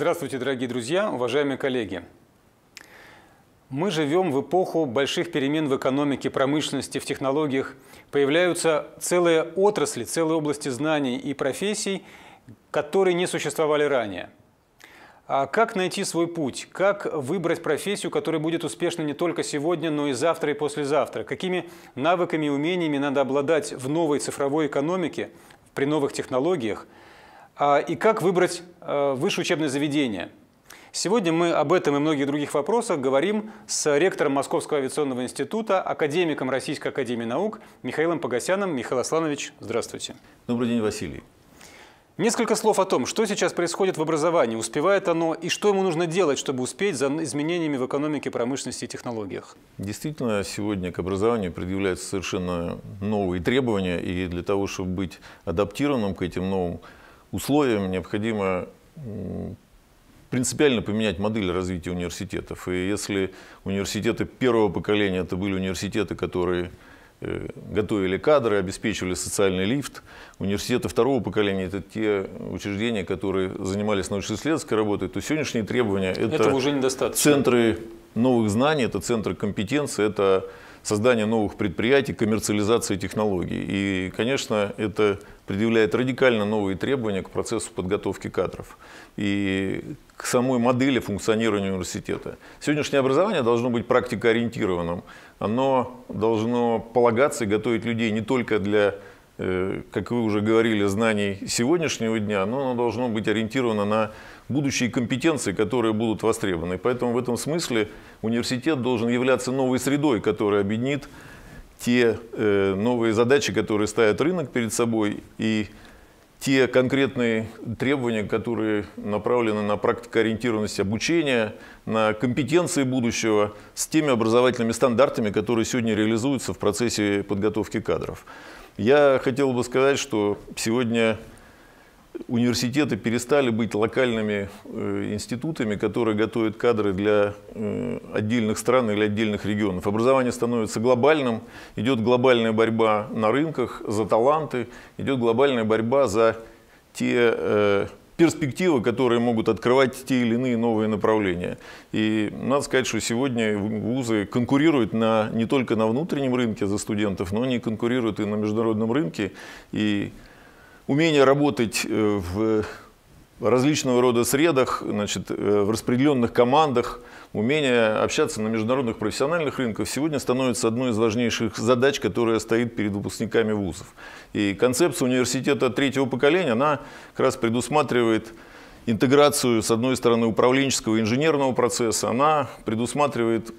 Здравствуйте, дорогие друзья, уважаемые коллеги. Мы живем в эпоху больших перемен в экономике, промышленности, в технологиях. Появляются целые отрасли, целые области знаний и профессий, которые не существовали ранее. А как найти свой путь? Как выбрать профессию, которая будет успешна не только сегодня, но и завтра и послезавтра? Какими навыками и умениями надо обладать в новой цифровой экономике, при новых технологиях – а, и как выбрать э, высшее учебное заведение. Сегодня мы об этом и многих других вопросах говорим с ректором Московского авиационного института, академиком Российской академии наук Михаилом Погосяном. Михаил Асланович, здравствуйте. Добрый день, Василий. Несколько слов о том, что сейчас происходит в образовании, успевает оно и что ему нужно делать, чтобы успеть за изменениями в экономике, промышленности и технологиях. Действительно, сегодня к образованию предъявляются совершенно новые требования, и для того, чтобы быть адаптированным к этим новым условиям необходимо принципиально поменять модель развития университетов. И если университеты первого поколения это были университеты, которые э, готовили кадры, обеспечивали социальный лифт. Университеты второго поколения – это те учреждения, которые занимались научно-исследовательской работой, то сегодняшние требования – это уже недостаточно. центры новых знаний, это центры компетенции, это создания новых предприятий, коммерциализации технологий. И, конечно, это предъявляет радикально новые требования к процессу подготовки кадров и к самой модели функционирования университета. Сегодняшнее образование должно быть практикоориентированным. Оно должно полагаться и готовить людей не только для Э, как вы уже говорили, знаний сегодняшнего дня, но оно должно быть ориентировано на будущие компетенции, которые будут востребованы. Поэтому в этом смысле университет должен являться новой средой, которая объединит те э, новые задачи, которые ставит рынок перед собой, и те конкретные требования, которые направлены на практикоориентированность обучения, на компетенции будущего с теми образовательными стандартами, которые сегодня реализуются в процессе подготовки кадров. Я хотел бы сказать, что сегодня университеты перестали быть локальными э, институтами, которые готовят кадры для э, отдельных стран или отдельных регионов. Образование становится глобальным, идет глобальная борьба на рынках за таланты, идет глобальная борьба за те э, перспективы, которые могут открывать те или иные новые направления. И надо сказать, что сегодня вузы конкурируют на, не только на внутреннем рынке за студентов, но они конкурируют и на международном рынке. И умение работать э, в различного рода средах, значит, э, в распределенных командах, умение общаться на международных профессиональных рынках сегодня становится одной из важнейших задач, которая стоит перед выпускниками вузов. И концепция университета третьего поколения, она как раз предусматривает интеграцию, с одной стороны, управленческого и инженерного процесса, она предусматривает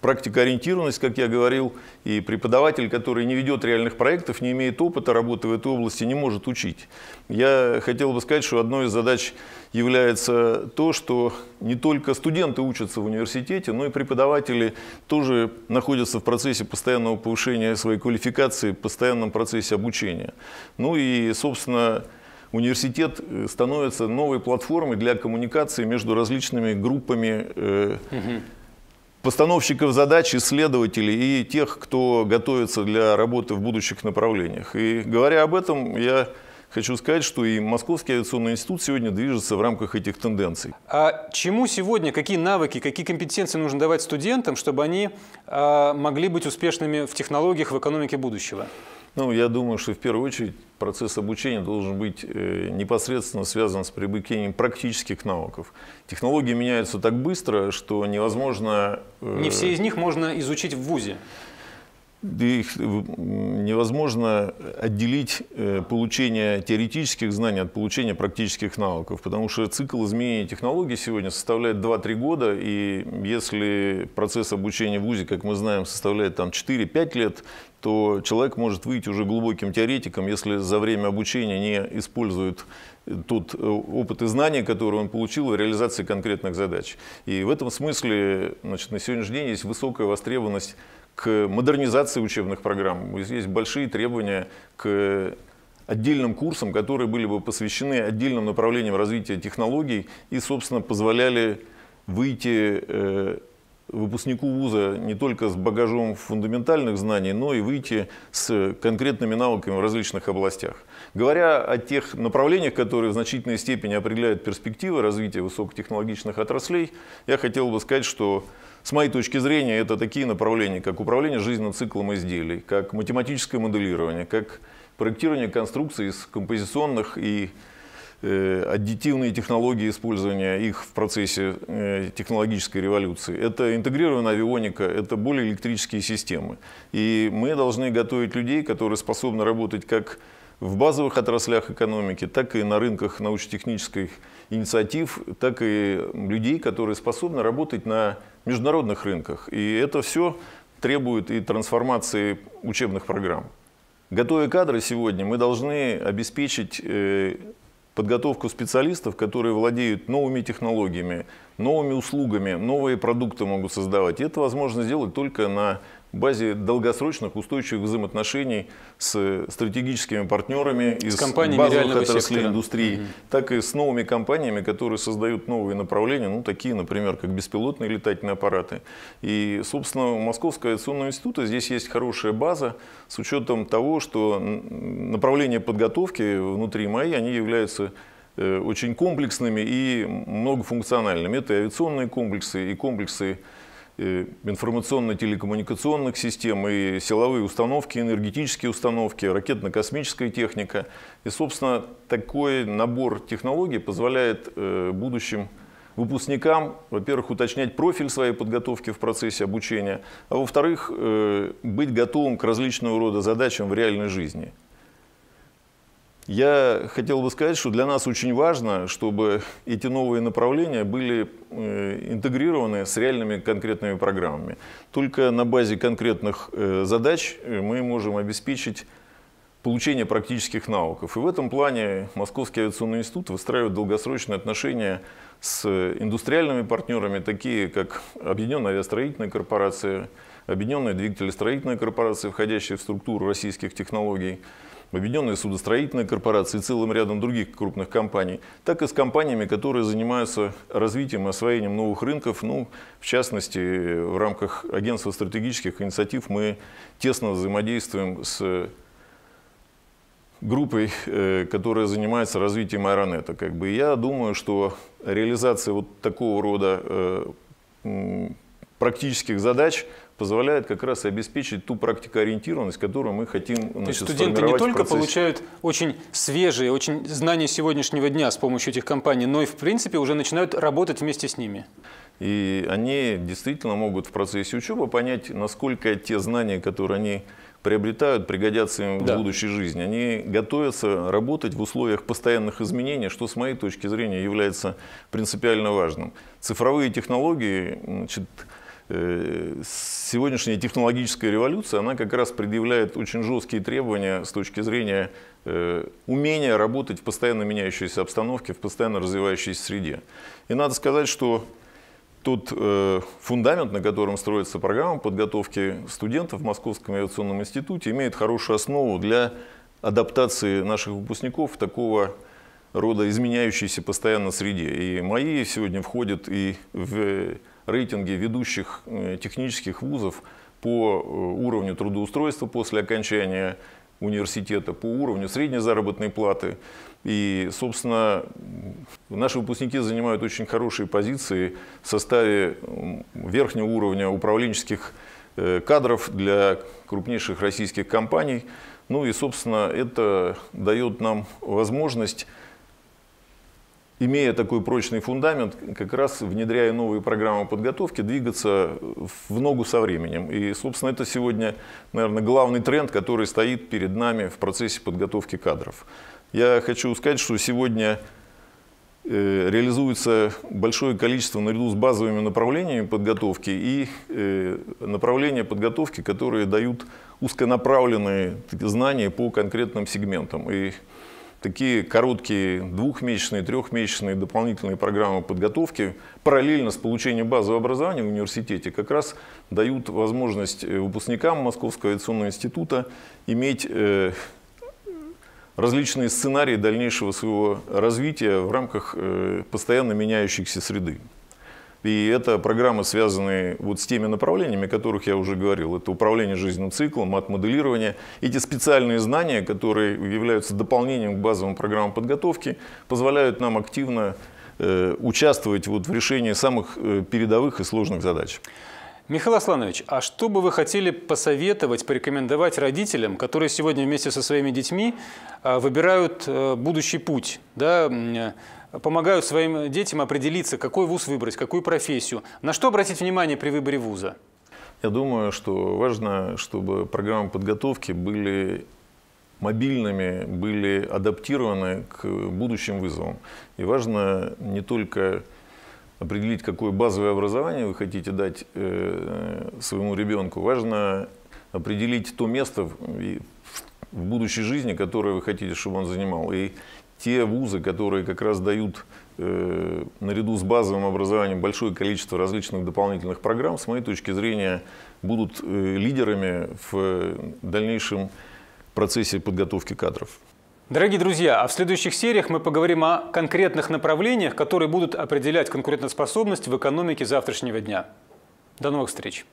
практикоориентированность, как я говорил, и преподаватель, который не ведет реальных проектов, не имеет опыта работы в этой области, не может учить. Я хотел бы сказать, что одной из задач является то, что не только студенты учатся в университете, но и преподаватели тоже находятся в процессе постоянного повышения своей квалификации, в постоянном процессе обучения. Ну и, собственно, университет э, становится новой платформой для коммуникации между различными группами э, угу постановщиков задач, исследователей и тех, кто готовится для работы в будущих направлениях. И говоря об этом, я хочу сказать, что и Московский авиационный институт сегодня движется в рамках этих тенденций. А чему сегодня, какие навыки, какие компетенции нужно давать студентам, чтобы они а, могли быть успешными в технологиях, в экономике будущего? Ну, я думаю, что в первую очередь процесс обучения должен быть э, непосредственно связан с привыкением практических навыков. Технологии меняются так быстро, что невозможно... Э, Не все из них можно изучить в ВУЗе их э, невозможно отделить э, получение теоретических знаний от получения практических навыков, потому что цикл изменения технологий сегодня составляет 2-3 года, и если процесс обучения в ВУЗе, как мы знаем, составляет там 4-5 лет, то человек может выйти уже глубоким теоретиком, если за время обучения не использует э, тот опыт и знания, которые он получил в реализации конкретных задач. И в этом смысле значит, на сегодняшний день есть высокая востребованность к модернизации учебных программ. Есть большие требования к отдельным курсам, которые были бы посвящены отдельным направлениям развития технологий и, собственно, позволяли выйти э, выпускнику вуза не только с багажом фундаментальных знаний, но и выйти с конкретными навыками в различных областях. Говоря о тех направлениях, которые в значительной степени определяют перспективы развития высокотехнологичных отраслей, я хотел бы сказать, что с моей точки зрения, это такие направления, как управление жизненным циклом изделий, как математическое моделирование, как проектирование конструкций из композиционных и э, аддитивные технологии использования их в процессе э, технологической революции. Это интегрированная авионика, это более электрические системы. И мы должны готовить людей, которые способны работать как в базовых отраслях экономики, так и на рынках научно-технической экономики инициатив, так и людей, которые способны работать на международных рынках. И это все требует и трансформации учебных программ. Готовя кадры сегодня, мы должны обеспечить э, подготовку специалистов, которые владеют новыми технологиями, новыми услугами, новые продукты могут создавать. И это возможно сделать только на базе долгосрочных устойчивых взаимоотношений с стратегическими партнерами из с компаниями базовых отраслей сектора. индустрии, угу. так и с новыми компаниями, которые создают новые направления, ну, такие, например, как беспилотные летательные аппараты. И, собственно, у Московского авиационного института здесь есть хорошая база с учетом того, что направления подготовки внутри МАИ, они являются Э, очень комплексными и многофункциональными. Это и авиационные комплексы, и комплексы э, информационно-телекоммуникационных систем, и силовые установки, энергетические установки, ракетно-космическая техника. И, собственно, такой набор технологий позволяет э, будущим выпускникам, во-первых, уточнять профиль своей подготовки в процессе обучения, а во-вторых, быть готовым к различного рода задачам в реальной жизни – я хотел бы сказать, что для нас очень важно, чтобы эти новые направления были э, интегрированы с реальными конкретными программами. Только на базе конкретных э, задач э, мы можем обеспечить получение практических навыков. И в этом плане Московский авиационный институт выстраивает долгосрочные отношения с индустриальными партнерами, такие как Объединенная авиастроительная корпорация, Объединенная двигателестроительная корпорация, входящая в структуру российских технологий, объединенные судостроительные корпорации и целым рядом других крупных компаний, так и с компаниями, которые занимаются развитием и освоением новых рынков. Ну, в частности, в рамках агентства стратегических инициатив мы тесно взаимодействуем с группой, э, которая занимается развитием аэронета. Как бы я думаю, что реализация вот такого рода э, практических задач позволяет как раз обеспечить ту практикоориентированность, которую мы хотим значит, То есть студенты не только получают очень свежие, очень знания сегодняшнего дня с помощью этих компаний, но и в принципе уже начинают работать вместе с ними. И они действительно могут в процессе учебы понять, насколько те знания, которые они приобретают, пригодятся им да. в будущей жизни. Они готовятся работать в условиях постоянных изменений, что с моей точки зрения является принципиально важным. Цифровые технологии значит, Э, сегодняшняя технологическая революция, она как раз предъявляет очень жесткие требования с точки зрения э, умения работать в постоянно меняющейся обстановке, в постоянно развивающейся среде. И надо сказать, что тот э, фундамент, на котором строится программа подготовки студентов в Московском авиационном институте, имеет хорошую основу для адаптации наших выпускников такого рода изменяющейся постоянно среде. И мои сегодня входят и в рейтинге ведущих э, технических вузов по э, уровню трудоустройства после окончания университета, по уровню средней заработной платы. И, собственно, наши выпускники занимают очень хорошие позиции в составе верхнего уровня управленческих э, кадров для крупнейших российских компаний. Ну и, собственно, это дает нам возможность имея такой прочный фундамент, как раз внедряя новые программы подготовки, двигаться в ногу со временем. И, собственно, это сегодня, наверное, главный тренд, который стоит перед нами в процессе подготовки кадров. Я хочу сказать, что сегодня э, реализуется большое количество наряду с базовыми направлениями подготовки и э, направления подготовки, которые дают узконаправленные знания по конкретным сегментам. И такие короткие двухмесячные, трехмесячные дополнительные программы подготовки параллельно с получением базового образования в университете как раз дают возможность э, выпускникам Московского авиационного института иметь э, различные сценарии дальнейшего своего развития в рамках э, постоянно меняющихся среды. И это программы, связанные вот с теми направлениями, о которых я уже говорил. Это управление жизненным циклом, мат-моделирование. Эти специальные знания, которые являются дополнением к базовым программам подготовки, позволяют нам активно э, участвовать вот в решении самых э, передовых и сложных задач. Михаил Асланович, а что бы вы хотели посоветовать, порекомендовать родителям, которые сегодня вместе со своими детьми э, выбирают э, будущий путь? Да? Э, помогаю своим детям определиться, какой вуз выбрать, какую профессию. На что обратить внимание при выборе вуза? Я думаю, что важно, чтобы программы подготовки были мобильными, были адаптированы к будущим вызовам. И важно не только определить, какое базовое образование вы хотите дать э, своему ребенку, важно определить то место в, в будущей жизни, которое вы хотите, чтобы он занимал. И те вузы, которые как раз дают э, наряду с базовым образованием большое количество различных дополнительных программ, с моей точки зрения, будут э, лидерами в дальнейшем процессе подготовки кадров. Дорогие друзья, а в следующих сериях мы поговорим о конкретных направлениях, которые будут определять конкурентоспособность в экономике завтрашнего дня. До новых встреч!